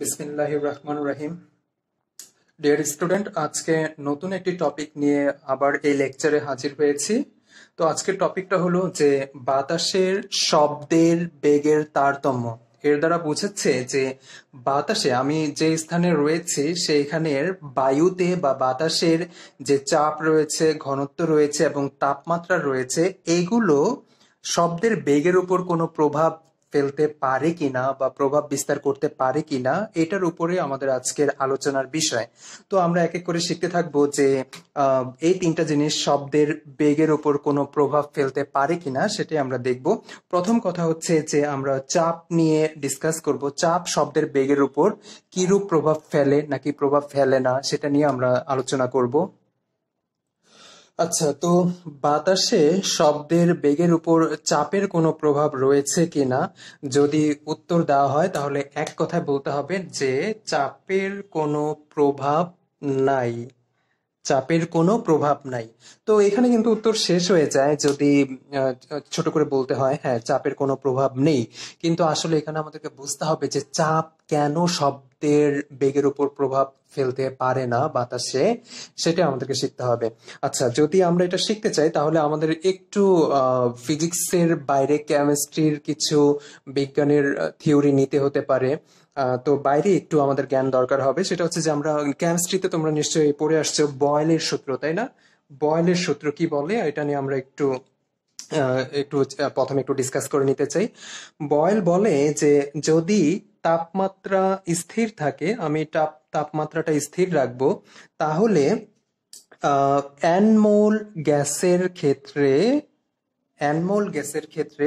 রহমান রাহিম dear student আজকে নতুন একটি টপিক নিয়ে আবার এই লেকচারে হাজির হয়েছি তো আজকের টপিকটা হলো যে বাতাসের শব্দের বেগের তারতম্য এর দ্বারা বুঝেছে যে বাতাসে আমি যে স্থানে রয়েছি সেইখানের বায়ুতে বা বাতাসের যে চাপ রয়েছে ঘনত্ব রয়েছে এবং তাপমাত্রা রয়েছে এগুলো শব্দের বেগের উপর কোনো প্রভাব ফেলতে পারে কিনা বা প্রভাব বিস্তার করতে পারে কিনা এটার উপরে আমাদের আজকের আলোচনার বিষয় তো আমরা এক এক করে শিখতে থাকব যে এই তিনটা জিনিস শব্দের বেগের উপর কোনো প্রভাব ফেলতে পারে কিনা সেটি আমরা দেখব প্রথম কথা হচ্ছে যে আমরা চাপ নিয়ে ডিসকাস করব চাপ শব্দের বেগের উপর কিরূপ প্রভাব ফেলে নাকি প্রভাব ফেলে না সেটা নিয়ে আমরা আলোচনা করব আচ্ছা তো বাতাসে শব্দের বেগের উপর চাপের কোনো প্রভাব রয়েছে কিনা যদি উত্তর দেওয়া হয় তাহলে এক কথায় বলতে হবে যে চাপের কোনো প্রভাব নাই চাপের কোনো প্রভাব নাই তো এখানে কিন্তু উত্তর শেষ হয়ে যায় যদি ছোট করে বলতে হয় হ্যাঁ চাপের কোনো প্রভাব নেই কিন্তু আসলে এখানে আমাদেরকে বুঝতে হবে যে চাপ কেন শব্দের বেগের উপর প্রভাব ফেলতে পারে না বাতাসে সেটা আমাদেরকে শিখতে হবে আচ্ছা যদি আমরা এটা শিখতে চাই তাহলে আমাদের একটু ফিজিক্সের বাইরে কেমিস্ট্রির কিছু বিজ্ঞানের থিওরি নিতে হতে পারে তো বাইরে একটু আমাদের জ্ঞান দরকার হবে সেটা হচ্ছে যে আমরা কেমিস্ট্রিতে তোমরা নিশ্চয়ই পড়ে আসছো বয়েলের সূত্র তাই না বয়েলের সূত্র কি বলে এটা নিয়ে আমরা একটু একটু প্রথমে একটু ডিসকাস করে নিতে চাই বয়েল বলে যে যদি তাপমাত্রা স্থির থাকে আমি তাপ তাপমাত্রাটা স্থির রাখবো তাহলে অ্যানমোল গ্যাসের ক্ষেত্রে অ্যানমোল গ্যাসের ক্ষেত্রে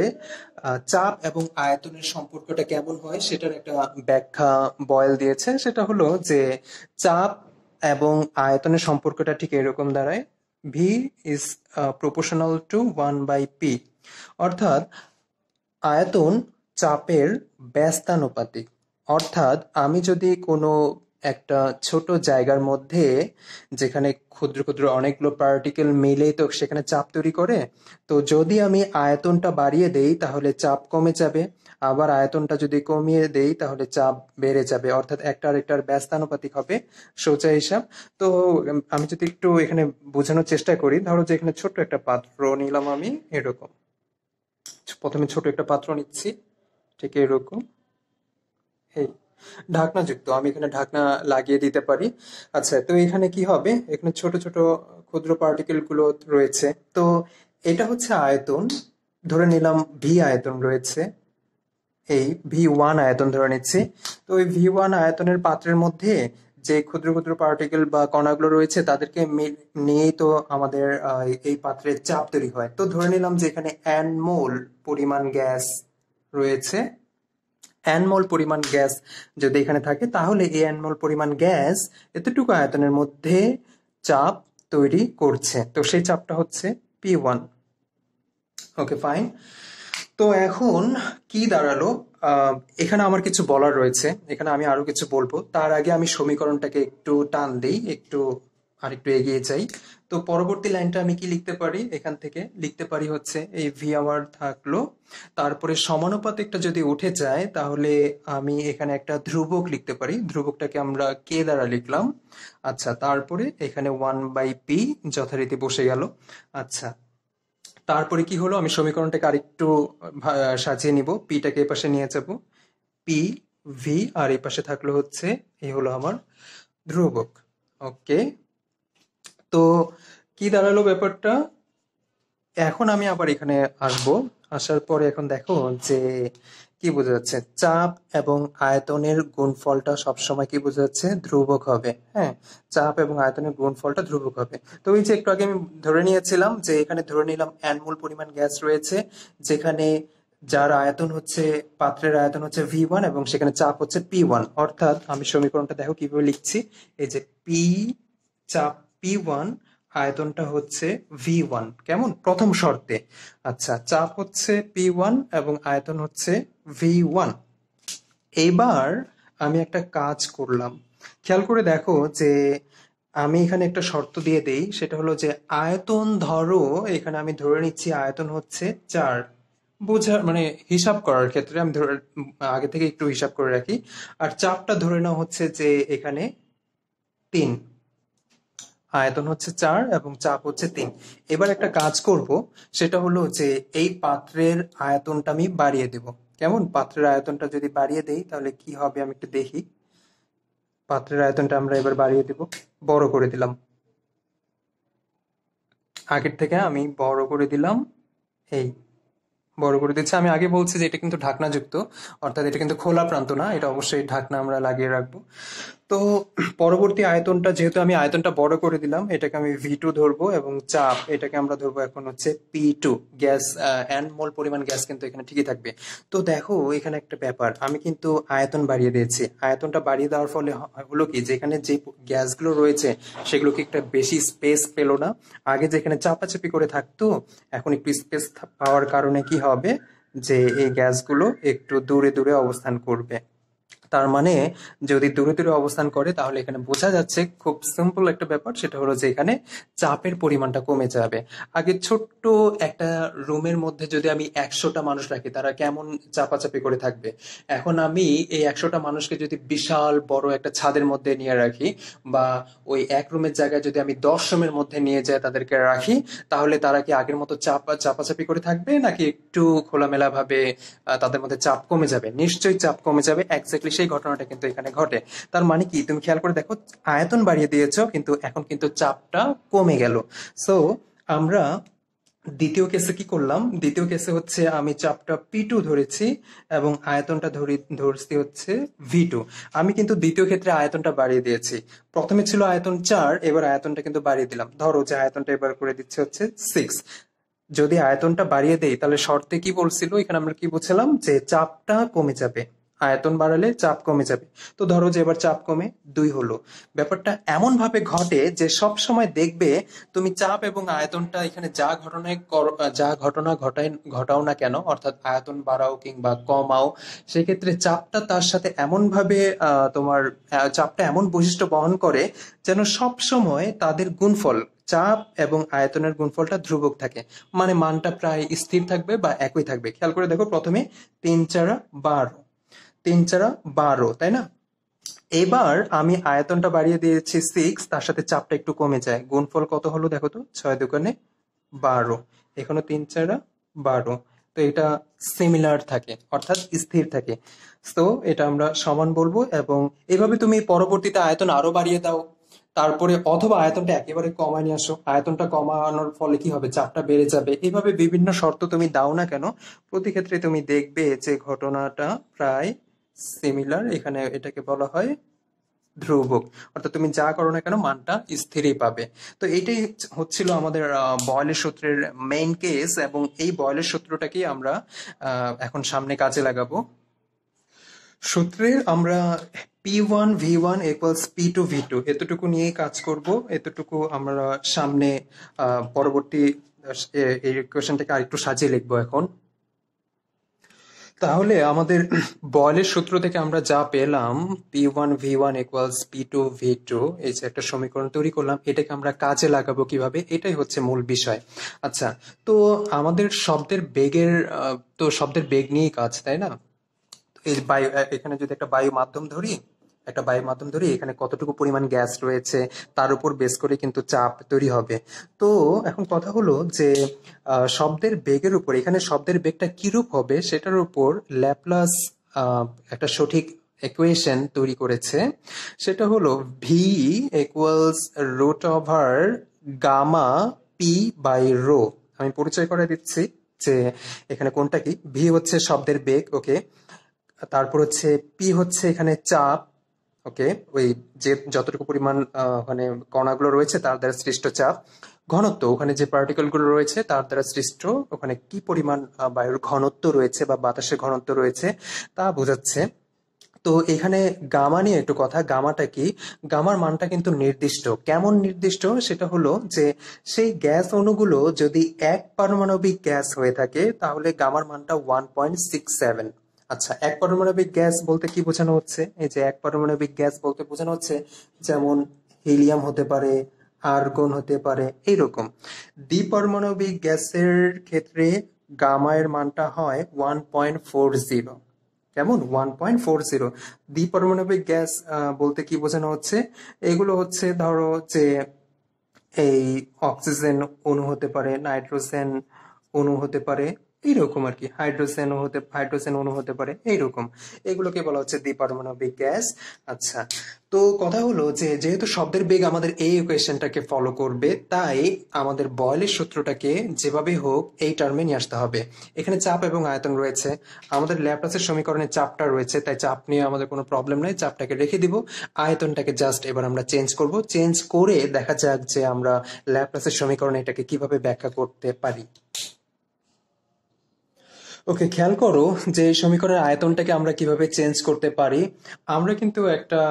চাপ এবং আয়তনের সম্পর্কটা কেমন হয় সেটার একটা ব্যাখ্যা বয়েল দিয়েছে সেটা হলো যে চাপ এবং আয়তনের সম্পর্কটা ঠিক এরকম দাঁড়ায় V is proportional to one by P অর্থাৎ আয়তন চাপের ব্যস্তানুপাতিক অর্থাৎ আমি যদি কোনো একটা ছোট জায়গার মধ্যে যেখানে ক্ষুদ্র ক্ষুদ্র অনেকগুলো পার্টিকেল মিলে তো সেখানে চাপ তৈরি করে তো যদি আমি আয়তনটা বাড়িয়ে দেই তাহলে চাপ কমে যাবে আবার আয়তনটা যদি কমিয়ে দেই তাহলে চাপ বেড়ে যাবে অর্থাৎ একটা আরেকটার ব্যস্তানুপাতিক হবে সোজা হিসাব তো আমি যদি একটু এখানে বোঝানোর চেষ্টা করি ধরো যে এখানে ছোট একটা পাত্র নিলাম আমি এরকম প্রথমে ছোট একটা পাত্র নিচ্ছি ঠিক এরকম এই ঢাকনা যুক্ত আমি এখানে ঢাকনা লাগিয়ে দিতে পারি আচ্ছা তো এখানে কি হবে এখানে ছোট ছোট ক্ষুদ্র পার্টিকেল গুলো রয়েছে তো এটা হচ্ছে আয়তন ধরে নিলাম ভি আয়তন রয়েছে এই ভি ওয়ান আয়তন ধরে নিচ্ছি তো এই ভি ওয়ান আয়তনের পাত্রের মধ্যে যে ক্ষুদ্র ক্ষুদ্র পার্টিকেল বা কণাগুলো রয়েছে তাদেরকে নিয়েই তো আমাদের এই পাত্রের চাপ তৈরি হয় তো ধরে নিলাম যে এখানে অ্যানমোল পরিমাণ গ্যাস রয়েছে অ্যানমল পরিমাণ গ্যাস যদি এখানে থাকে তাহলে এই অ্যানমল পরিমাণ গ্যাস এতটুকু আয়তনের মধ্যে চাপ তৈরি করছে তো সেই চাপটা হচ্ছে পি ওয়ান ওকে ফাইন তো এখন কি দাঁড়ালো এখানে আমার কিছু বলার রয়েছে এখানে আমি আরো কিছু বলবো তার আগে আমি সমীকরণটাকে একটু টান দিই একটু আরেকটু এগিয়ে যাই তো পরবর্তী লাইনটা আমি কি লিখতে পারি এখান থেকে লিখতে পারি হচ্ছে এই ভি আওয়ার থাকলো তারপরে সমানুপাতিকটা যদি উঠে যায় তাহলে আমি এখানে একটা ধ্রুবক লিখতে পারি ধ্রুবকটাকে আমরা কে দ্বারা লিখলাম আচ্ছা তারপরে এখানে ওয়ান বাই পি যথারীতি বসে গেল আচ্ছা তারপরে কি হলো আমি সমীকরণটাকে আরেকটু সাজিয়ে নিব পিটাকে এপাশে নিয়ে যাব পি ভি আর এ পাশে থাকলো হচ্ছে এই হলো আমার ধ্রুবক ওকে তো কি দাঁড়ালো ব্যাপারটা এখন আমি আবার এখানে আসব আসার পরে এখন দেখো যে কি বোঝা যাচ্ছে চাপ এবং আয়তনের গুণফলটা সবসময় কি বোঝা যাচ্ছে ধ্রুবক হবে হ্যাঁ চাপ এবং আয়তনের গুণফলটা ধ্রুবক হবে তো ওই যে একটু আগে আমি ধরে নিয়েছিলাম যে এখানে ধরে নিলাম অ্যানমোল পরিমাণ গ্যাস রয়েছে যেখানে যার আয়তন হচ্ছে পাত্রের আয়তন হচ্ছে ভি ওয়ান এবং সেখানে চাপ হচ্ছে পি ওয়ান অর্থাৎ আমি সমীকরণটা দেখো কিভাবে লিখছি এই যে পি চাপ পি ওয়ান আয়তনটা হচ্ছে ভি ওয়ান কেমন প্রথম শর্তে আচ্ছা চাপ হচ্ছে পি ওয়ান এবং আয়তন হচ্ছে ভি ওয়ান এবার আমি একটা কাজ করলাম খেয়াল করে দেখো যে আমি এখানে একটা শর্ত দিয়ে দেই সেটা হলো যে আয়তন ধরো এখানে আমি ধরে নিচ্ছি আয়তন হচ্ছে চার বোঝার মানে হিসাব করার ক্ষেত্রে আমি ধরে আগে থেকে একটু হিসাব করে রাখি আর চাপটা ধরে নেওয়া হচ্ছে যে এখানে তিন আয়তন হচ্ছে চার এবং চাপ হচ্ছে তিন এবার একটা কাজ করব সেটা হলো যে এই পাত্রের আয়তনটা আমি বাড়িয়ে দেব কেমন পাত্রের আয়তনটা যদি বাড়িয়ে দেই তাহলে কি হবে আমি একটু দেখি পাত্রের আয়তনটা আমরা এবার বাড়িয়ে দেব বড় করে দিলাম আগের থেকে আমি বড় করে দিলাম এই বড় করে দিচ্ছে আমি আগে বলছি যে এটা কিন্তু ঢাকনাযুক্ত অর্থাৎ এটা কিন্তু খোলা প্রান্ত না এটা অবশ্যই ঢাকনা আমরা লাগিয়ে রাখবো তো পরবর্তী আয়তনটা যেহেতু আমি আয়তনটা বড় করে দিলাম এটাকে আমি ভি টু ধরবো এবং চাপ এটাকে আমরা ধরবো এখন হচ্ছে P two gas and mole পরিমাণ গ্যাস কিন্তু এখানে ঠিকই থাকবে তো দেখো এখানে একটা ব্যাপার আমি কিন্তু আয়তন বাড়িয়ে দিয়েছি আয়তনটা বাড়িয়ে দেওয়ার ফলে হলো কি যেখানে যে গ্যাসগুলো রয়েছে সেগুলোকে একটা বেশি স্পেস পেলো না আগে যেখানে চাপাচাপি করে থাকতো এখন একটু স্পেস পাওয়ার কারণে কি হবে যে এই গ্যাসগুলো একটু দূরে দূরে অবস্থান করবে তার মানে যদি দূরে দূরে অবস্থান করে তাহলে এখানে বোঝা যাচ্ছে খুব সিম্পল একটা ব্যাপার সেটা হলো যে এখানে চাপের পরিমাণটা কমে যাবে আগে ছোট্ট একটা রুমের মধ্যে যদি আমি একশোটা মানুষ রাখি তারা কেমন চাপাচাপি করে থাকবে এখন আমি এই একশোটা মানুষকে যদি বিশাল বড় একটা ছাদের মধ্যে নিয়ে রাখি বা ওই এক রুমের জায়গায় যদি আমি দশ রুমের মধ্যে নিয়ে যাই তাদেরকে রাখি তাহলে তারা কি আগের মতো চাপা চাপাচাপি করে থাকবে নাকি একটু খোলামেলা ভাবে তাদের মধ্যে চাপ কমে যাবে নিশ্চয়ই চাপ কমে যাবে এক্স্যাক্টলি সেই ঘটনাটা কিন্তু এখানে ঘটে তার মানে কি তুমি খেয়াল করে দেখো আয়তন বাড়িয়ে দিয়েছো কিন্তু এখন কিন্তু চাপটা কমে গেল সো আমরা দ্বিতীয় কেসে কি করলাম দ্বিতীয় কেসে হচ্ছে আমি চাপটা পি টু ধরেছি এবং আয়তনটা ধরি ধরছি হচ্ছে ভি টু আমি কিন্তু দ্বিতীয় ক্ষেত্রে আয়তনটা বাড়িয়ে দিয়েছি প্রথমে ছিল আয়তন চার এবার আয়তনটা কিন্তু বাড়িয়ে দিলাম ধরো যে আয়তনটা এবার করে দিচ্ছে হচ্ছে সিক্স যদি আয়তনটা বাড়িয়ে দেই তাহলে শর্তে কি বলছিল এখানে আমরা কি বুঝলাম যে চাপটা কমে যাবে আয়তন বাড়ালে চাপ কমে যাবে তো ধরো যে এবার চাপ কমে দুই হলো ব্যাপারটা এমনভাবে ঘটে যে সব সময় দেখবে তুমি চাপ এবং আয়তনটা এখানে যা ঘটনায় যা ঘটনা ঘটায় ঘটাও না কেন অর্থাৎ আয়তন বাড়াও কিংবা কমাও সেক্ষেত্রে চাপটা তার সাথে এমনভাবে তোমার চাপটা এমন বৈশিষ্ট্য বহন করে যেন সব সময় তাদের গুণফল চাপ এবং আয়তনের গুণফলটা ধ্রুবক থাকে মানে মানটা প্রায় স্থির থাকবে বা একই থাকবে খেয়াল করে দেখো প্রথমে তিন চারা বারো তিন চারা বারো তাই না এবার আমি আয়তনটা বাড়িয়ে দিয়েছি সিক্স তার সাথে চাপটা একটু কমে যায় গুণফল কত হলো দেখো তো ছয় দোকানে বারো এখনো তিন চারা বারো তো এটা সিমিলার থাকে অর্থাৎ স্থির থাকে তো এটা আমরা সমান বলবো এবং এভাবে তুমি পরবর্তীতে আয়তন আরো বাড়িয়ে দাও তারপরে অথবা আয়তনটা একেবারে কমায় নিয়ে আসো আয়তনটা কমানোর ফলে কি হবে চাপটা বেড়ে যাবে এভাবে বিভিন্ন শর্ত তুমি দাও না কেন প্রতি ক্ষেত্রে তুমি দেখবে যে ঘটনাটা প্রায় সিমিলার এখানে এটাকে বলা হয় ধ্রুবক অর্থাৎ তুমি যা করো না কেন মানটা স্থিরই পাবে তো এইটাই হচ্ছিল আমাদের বয়লের সূত্রের মেইন কেস এবং এই বয়লের সূত্রটাকেই আমরা এখন সামনে কাজে লাগাবো সূত্রে আমরা P one V one equals P two V two এতটুকু নিয়েই কাজ করব এতটুকু আমরা সামনে পরবর্তী এই ইকুয়েশনটাকে আরেকটু সাজিয়ে লিখবো এখন তাহলে আমাদের বয়েলের সূত্র থেকে আমরা যা পেলাম P one V one equals P two V two এই যে একটা সমীকরণ তৈরি করলাম এটাকে আমরা কাজে লাগাবো কিভাবে এটাই হচ্ছে মূল বিষয় আচ্ছা তো আমাদের শব্দের বেগের তো শব্দের বেগ নিয়েই কাজ তাই না এই বায়ু এখানে যদি একটা বায়ু মাধ্যম ধরি একটা বায়ুর মাধ্যম ধরে এখানে কতটুকু পরিমাণ গ্যাস রয়েছে তার উপর বেস করে কিন্তু চাপ তৈরি হবে তো এখন কথা হলো যে শব্দের বেগের উপর এখানে শব্দের বেগটা কিরূপ হবে সেটার উপর ল্যাপ্লাস একটা সঠিক একুয়েশন তৈরি করেছে সেটা হলো V equals root over gamma P by rho আমি পরিচয় করে দিচ্ছি যে এখানে কোনটা কি ভি হচ্ছে শব্দের বেগ ওকে তারপর হচ্ছে পি হচ্ছে এখানে চাপ ওকে ওই যে যতটুকু পরিমাণ মানে কণাগুলো রয়েছে তার দ্বারা সৃষ্ট চাপ ঘনত্ব ওখানে যে পার্টিকেল গুলো রয়েছে তার দ্বারা সৃষ্ট ওখানে কি পরিমাণ বায়ুর ঘনত্ব রয়েছে বা বাতাসের ঘনত্ব রয়েছে তা বোঝাচ্ছে তো এখানে গামা নিয়ে একটু কথা গামাটা কি গামার মানটা কিন্তু নির্দিষ্ট কেমন নির্দিষ্ট সেটা হলো যে সেই গ্যাস অণুগুলো যদি এক পারমাণবিক গ্যাস হয়ে থাকে তাহলে গামার মানটা ওয়ান পয়েন্ট সিক্স সেভেন আচ্ছা এক পারমাণবিক গ্যাস বলতে কি বোঝানো হচ্ছে এই যে এক পারমাণবিক গ্যাস বলতে বোঝানো হচ্ছে যেমন হিলিয়াম হতে পারে আর্গন হতে পারে এইরকম দ্বিপারমাণবিক গ্যাসের ক্ষেত্রে গামা এর মানটা হয় ওয়ান পয়েন্ট ফোর জিরো কেমন ওয়ান পয়েন্ট ফোর জিরো দ্বিপারমাণবিক গ্যাস বলতে কি বোঝানো হচ্ছে এগুলো হচ্ছে ধরো যে এই অক্সিজেন অণু হতে পারে নাইট্রোজেন অণু হতে পারে এইরকম আর কি হাইড্রোজেন হতে হাইড্রোজেন অনু হতে পারে এইরকম এগুলোকে বলা হচ্ছে দ্বিপারমাণবিক গ্যাস আচ্ছা তো কথা হলো যে যেহেতু শব্দের বেগ আমাদের এই ইকুয়েশনটাকে ফলো করবে তাই আমাদের বয়লের সূত্রটাকে যেভাবে হোক এই টার্মে নিয়ে আসতে হবে এখানে চাপ এবং আয়তন রয়েছে আমাদের ল্যাপ্লাসের সমীকরণে চাপটা রয়েছে তাই চাপ নিয়ে আমাদের কোনো প্রবলেম নাই চাপটাকে রেখে দিব আয়তনটাকে জাস্ট এবার আমরা চেঞ্জ করব চেঞ্জ করে দেখা যাক যে আমরা ল্যাপ্লাসের সমীকরণে এটাকে কিভাবে ব্যাখ্যা করতে পারি ওকে খেয়াল করো যে সমীকরণের আয়তনটাকে আমরা কিভাবে চেঞ্জ করতে পারি আমরা কিন্তু একটা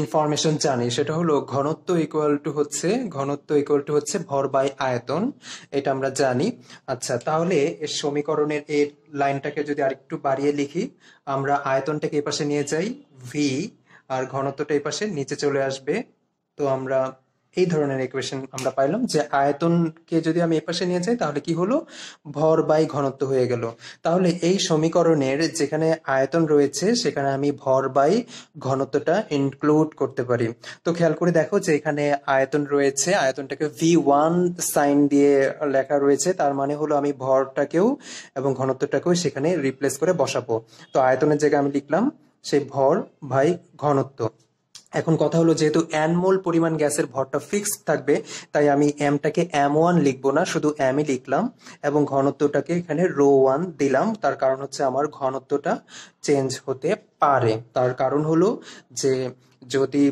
ইনফরমেশন জানি সেটা হলো ঘনত্ব ইকুয়াল টু হচ্ছে ঘনত্ব ইকুয়াল টু হচ্ছে ভর বাই আয়তন এটা আমরা জানি আচ্ছা তাহলে এর সমীকরণের এই লাইনটাকে যদি আরেকটু বাড়িয়ে লিখি আমরা আয়তনটাকে এপাশে নিয়ে যাই ভি আর ঘনত্বটা এপাশে নিচে চলে আসবে তো আমরা এই ধরনের ইকুয়েশন আমরা পাইলাম যে আয়তনকে যদি আমি এপাশে নিয়ে যাই তাহলে কি হলো ভর বাই ঘনত্ব হয়ে গেল তাহলে এই সমীকরণের যেখানে আয়তন রয়েছে সেখানে আমি ভর বাই ঘনত্বটা ইনক্লুড করতে পারি তো খেয়াল করে দেখো যে এখানে আয়তন রয়েছে আয়তনটাকে ভি ওয়ান সাইন দিয়ে লেখা রয়েছে তার মানে হলো আমি ভরটাকেও এবং ঘনত্বটাকেও সেখানে রিপ্লেস করে বসাবো তো আয়তনের জায়গায় আমি লিখলাম সেই ভর ভাই ঘনত্ব এখন কথা হলো যেহেতু অ্যান মোল পরিমাণ গ্যাসের ভরটা ফিক্সড থাকবে তাই আমি এমটাকে এম ওয়ান লিখবো না শুধু এমই লিখলাম এবং ঘনত্বটাকে এখানে রো ওয়ান দিলাম তার কারণ হচ্ছে আমার ঘনত্বটা চেঞ্জ হতে পারে তার কারণ হলো যে যদি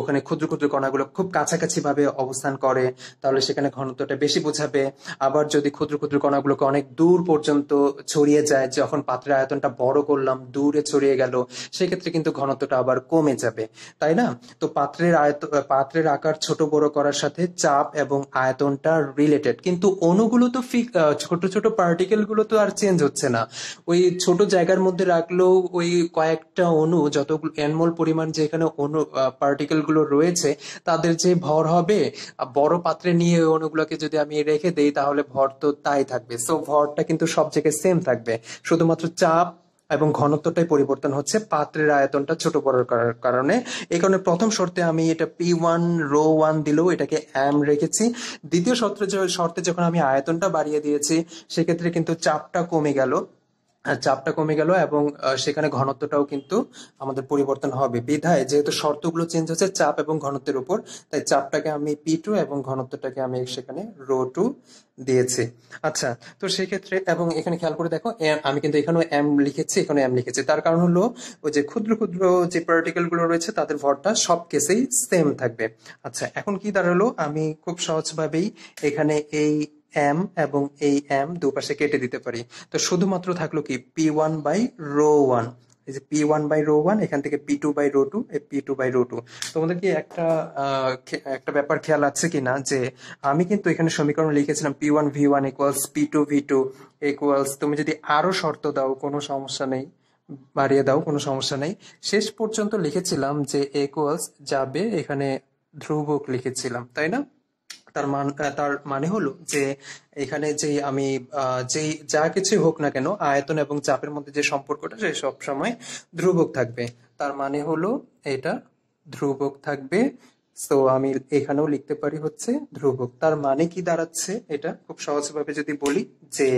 ওখানে ক্ষুদ্র ক্ষুদ্র কণাগুলো খুব কাছাকাছি ভাবে অবস্থান করে তাহলে সেখানে ঘনত্বটা বেশি বোঝাবে আবার যদি ক্ষুদ্র ক্ষুদ্র কণাগুলোকে অনেক দূর পর্যন্ত ছড়িয়ে যায় যখন পাত্রের আয়তনটা বড় করলাম দূরে ছড়িয়ে গেল সেক্ষেত্রে কিন্তু ঘনত্বটা আবার কমে যাবে তাই না তো পাত্রের আয়ত পাত্রের আকার ছোট বড় করার সাথে চাপ এবং আয়তনটা রিলেটেড কিন্তু অনুগুলো তো ফিক ছোট ছোট পার্টিকেল গুলো তো আর চেঞ্জ হচ্ছে না ওই ছোট জায়গার মধ্যে রাখলেও ওই কয়েকটা অণু যত এনমল পরিমাণ যেখানে অনু অণু পার্টিকেলগুলো রয়েছে তাদের যে ভর হবে বড় পাত্রে নিয়ে ওই অণুগুলোকে যদি আমি রেখে দেই তাহলে ভর তো তাই থাকবে সো ভরটা কিন্তু সব জায়গায় সেম থাকবে শুধুমাত্র চাপ এবং ঘনত্বটাই পরিবর্তন হচ্ছে পাত্রের আয়তনটা ছোট বড় করার কারণে এই কারণে প্রথম শর্তে আমি এটা পি ওয়ান রো ওয়ান দিলেও এটাকে অ্যাম রেখেছি দ্বিতীয় শর্তে শর্তে যখন আমি আয়তনটা বাড়িয়ে দিয়েছি সেক্ষেত্রে কিন্তু চাপটা কমে গেল হ্যাঁ, চাপটা কমে গেল এবং সেখানে ঘনত্বটাও কিন্তু আমাদের পরিবর্তন হবে বিধায় যেহেতু শর্তগুলো চেঞ্জ হচ্ছে চাপ এবং ঘনত্বের উপর তাই চাপটাকে আমি পি টু এবং ঘনত্বটাকে আমি সেখানে রো টু দিয়েছি আচ্ছা তো সেক্ষেত্রে এবং এখানে খেয়াল করে দেখো আমি কিন্তু এখানেও এম লিখেছি এখানে এম লিখেছি তার কারণ হলো ওই যে ক্ষুদ্র ক্ষুদ্র যে পার্টিকেল গুলো রয়েছে তাদের ভরটা সব কেসেই সেম থাকবে আচ্ছা এখন কি দাঁড়ালো আমি খুব সহজভাবেই এখানে এই এম এবং এই এম দুপাশে কেটে দিতে পারি তো শুধুমাত্র থাকলো কি P one by rho one এই যে P one by rho one এখান থেকে P two by rho two P two by rho two তোমাদের কি একটা একটা ব্যাপার খেয়াল আছে কি না যে আমি কিন্তু এখানে সমীকরণ লিখেছিলাম P one V one equals P two V two equals তুমি যদি আরো শর্ত দাও কোনো সমস্যা নেই বাড়িয়ে দাও কোনো সমস্যা নেই শেষ পর্যন্ত লিখেছিলাম যে ইকুয়ালস যাবে এখানে ধ্রুবক লিখেছিলাম তাই না তার মান তার মানে হলো যে এখানে যে আমি যেই যা কিছুই হোক না কেন আয়তন এবং চাপের মধ্যে যে সম্পর্কটা সে সবসময় ধ্রুবক থাকবে তার মানে হলো এটা ধ্রুবক থাকবে সো আমি এখানেও লিখতে পারি হচ্ছে ধ্রুবক তার মানে কি দাঁড়াচ্ছে এটা খুব সহজভাবে যদি বলি যে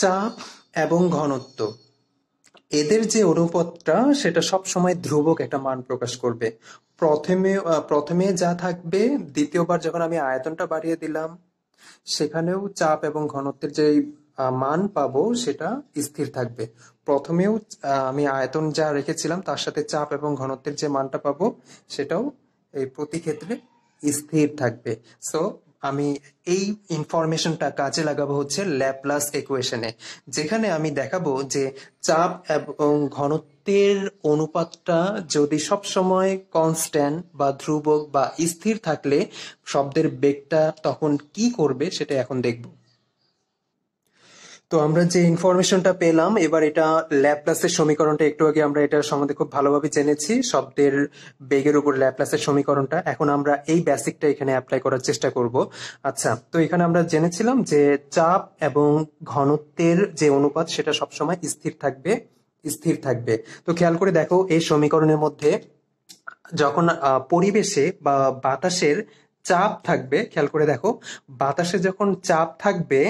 চাপ এবং ঘনত্ব এদের যে অনুপাতটা সেটা সব সময় ধ্রুবক একটা মান প্রকাশ করবে প্রথমে প্রথমে যা থাকবে দ্বিতীয়বার যখন আমি আয়তনটা বাড়িয়ে দিলাম সেখানেও চাপ এবং ঘনত্বের যে মান পাবো সেটা স্থির থাকবে প্রথমেও আমি আয়তন যা রেখেছিলাম তার সাথে চাপ এবং ঘনত্বের যে মানটা পাবো সেটাও এই প্রতি ক্ষেত্রে স্থির থাকবে সো আমি এই ইনফরমেশনটা কাজে লাগাবো হচ্ছে ল্যাপ্লাস ইকুয়েশনে যেখানে আমি দেখাবো যে চাপ এবং ঘনত্বের অনুপাতটা যদি সবসময় কনস্ট্যান্ট বা ধ্রুবক বা স্থির থাকলে শব্দের বেগটা তখন কি করবে সেটা এখন দেখবো তো আমরা যে ইনফরমেশনটা পেলাম এবার এটা ল্যাপ্লাসের সমীকরণটা একটু আগে আমরা এটা সম্বন্ধে খুব ভালোভাবে জেনেছি শব্দের বেগের উপর ল্যাপ্লাসের সমীকরণটা এখন আমরা এই বেসিকটা এখানে অ্যাপ্লাই করার চেষ্টা করব আচ্ছা তো এখানে আমরা জেনেছিলাম যে চাপ এবং ঘনত্বের যে অনুপাত সেটা সবসময় স্থির থাকবে স্থির থাকবে তো খেয়াল করে দেখো এই সমীকরণের মধ্যে যখন পরিবেশে বা বাতাসের চাপ থাকবে খেয়াল করে দেখো বাতাসে যখন চাপ থাকবে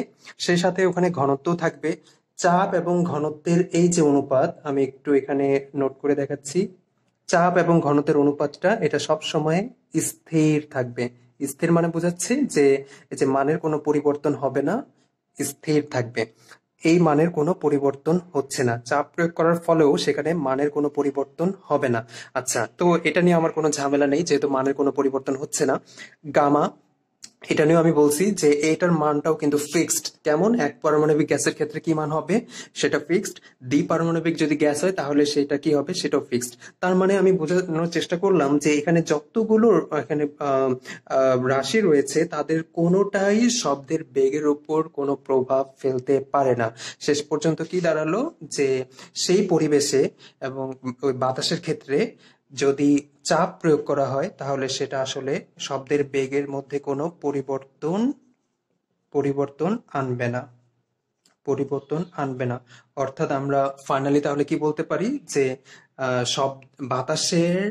সেই সাথে ওখানে ঘনত্ব থাকবে চাপ এবং ঘনত্বের এই যে অনুপাত আমি একটু এখানে নোট করে দেখাচ্ছি চাপ এবং ঘনত্বের অনুপাতটা এটা সব সময় স্থির থাকবে স্থির মানে বোঝাচ্ছে যে যে মানের কোনো পরিবর্তন হবে না স্থির থাকবে এই মানের কোনো পরিবর্তন হচ্ছে না চাপ প্রয়োগ করার ফলেও সেখানে মানের কোনো পরিবর্তন হবে না আচ্ছা তো এটা নিয়ে আমার কোনো ঝামেলা নেই যেহেতু মানের কোনো পরিবর্তন হচ্ছে না গামা এটা নিয়েও আমি বলছি যে এটার মানটাও কিন্তু ফিক্সড কেমন এক পারমাণবিক গ্যাসের ক্ষেত্রে কি মান হবে সেটা ফিক্সড দ্বি পারমাণবিক যদি গ্যাস হয় তাহলে সেটা কি হবে সেটাও ফিক্সড তার মানে আমি বোঝানোর চেষ্টা করলাম যে এখানে যতগুলো এখানে রাশি রয়েছে তাদের কোনোটাই শব্দের বেগের উপর কোনো প্রভাব ফেলতে পারে না শেষ পর্যন্ত কি দাঁড়ালো যে সেই পরিবেশে এবং ওই বাতাসের ক্ষেত্রে যদি চাপ প্রয়োগ করা হয় তাহলে সেটা আসলে শব্দের বেগের মধ্যে কোনো পরিবর্তন পরিবর্তন আনবে না পরিবর্তন আনবে না অর্থাৎ আমরা ফাইনালি তাহলে কি বলতে পারি যে সব বাতাসের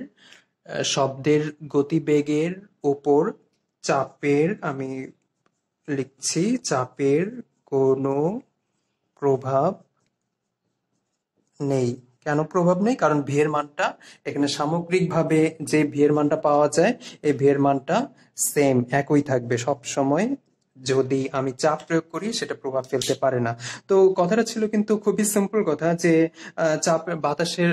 শব্দের গতিবেগের ওপর চাপের আমি লিখছি চাপের কোনো প্রভাব নেই কেন প্রভাব নেই কারণ ভিয়ের মানটা এখানে সামগ্রিকভাবে যে ভিয়ের মানটা পাওয়া যায় এই ভিয়ের মানটা সেম একই থাকবে সব সময় যদি আমি চাপ প্রয়োগ করি সেটা প্রভাব ফেলতে পারে না তো কথাটা ছিল কিন্তু খুবই সিম্পল কথা যে চাপ বাতাসের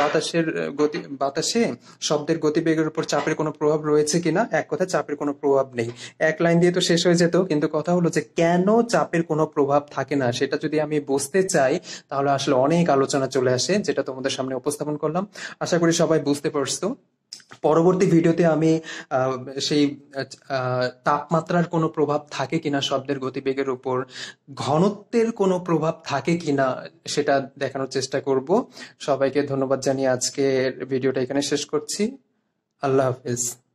বাতাসের গতি বাতাসে শব্দের গতিবেগের উপর চাপের কোনো প্রভাব রয়েছে কিনা এক কথা চাপের কোনো প্রভাব নেই এক লাইন দিয়ে তো শেষ হয়ে যেত কিন্তু কথা হলো যে কেন চাপের কোনো প্রভাব থাকে না সেটা যদি আমি বুঝতে চাই তাহলে আসলে অনেক আলোচনা চলে আসে যেটা তোমাদের সামনে উপস্থাপন করলাম আশা করি সবাই বুঝতে পারছো পরবর্তী ভিডিওতে আমি সেই তাপমাত্রার কোনো প্রভাব থাকে কিনা শব্দের গতিবেগের উপর ঘনত্বের কোনো প্রভাব থাকে কিনা সেটা দেখানোর চেষ্টা করব সবাইকে ধন্যবাদ জানিয়ে আজকে ভিডিওটা এখানে শেষ করছি আল্লাহ হাফিজ